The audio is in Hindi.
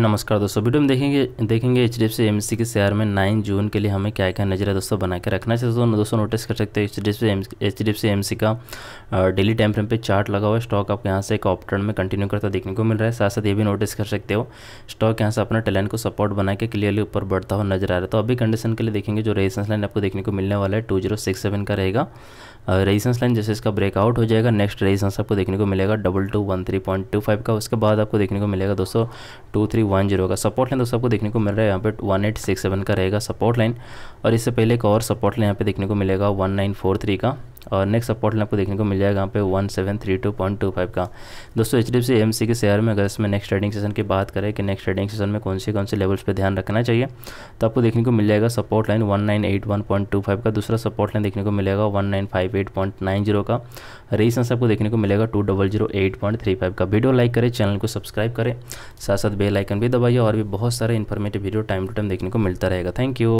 नमस्कार दोस्तों वीडियो में देखेंगे देखेंगे H D F C M C के शेयर में 9 जून के लिए हमें क्या क्या नजर है तो दोस्तों बना के रखना चाहिए दोस्तों दोस्तों नोटिस कर सकते हैं H D F C M H D F C M C का डेली टाइम फ्रेम पे चार्ट लगा हुआ है स्टॉक आपके यहाँ से एक ऑप्टर्न में कंटिन्यू करता देखने को मिल रहा है साथ साथ ये भी नोटिस कर सकते हो स्टॉक यहाँ से अपना टैलेंट को सपोर्ट बना के क्लियरली ऊपर बढ़ता हुआ नजर आ रहा है तो अभी कंडीशन के लिए देखेंगे जो रेजिस्टेंस लाइन आपको देखने को मिलने वाला है टू जीरो सिक्स सेवन का रहेगा रेजिस्टेंस लाइन जैसे इसका ब्रेकआउट हो जाएगा नेक्स्ट रेजिस्टेंस आपको देखने को मिलेगा double two one three point two five का उसके बाद आपको देखने को मिलेगा दोस्तों टू थ्री वन जीरो का सपोर्ट लाइन तो सबको देखने को मिल रहा है यहाँ पे वन एट सिक्स सेवन का रहेगा सपोर्ट लाइन और इससे पहले एक और सपोर्ट लाइन यहाँ पे देखने को मिलेगा वन नाइन फोर थ्री का और नेक्स्ट सपोर्ट लाइन आपको देखने को मिल जाएगा यहाँ पे one seven three two point two five का दोस्तों H D F C M C के शेयर में अगर इसमें नेक्स्ट ट्रेडिंग सेशन की बात करें कि नेक्स्ट ट्रेडिंग सेशन में कौन से कौन से लेवल्स पर ध्यान रखना चाहिए तो आपको देखने को मिल जाएगा support line one nine eight one point two five का दूसरा सपोर्ट लाइन देखने को मिलेगा one nine five eight point nine zero का रेजिस्टेंस आपको देखने को मिलेगा two double zero eight point three five का वीडियो लाइक करें चैनल को सब्सक्राइब करें साथ साथ बेल आइकन भी दबाइए और भी बहुत सारे informative video time to time देखने को मिलता रहेगा थैंक यू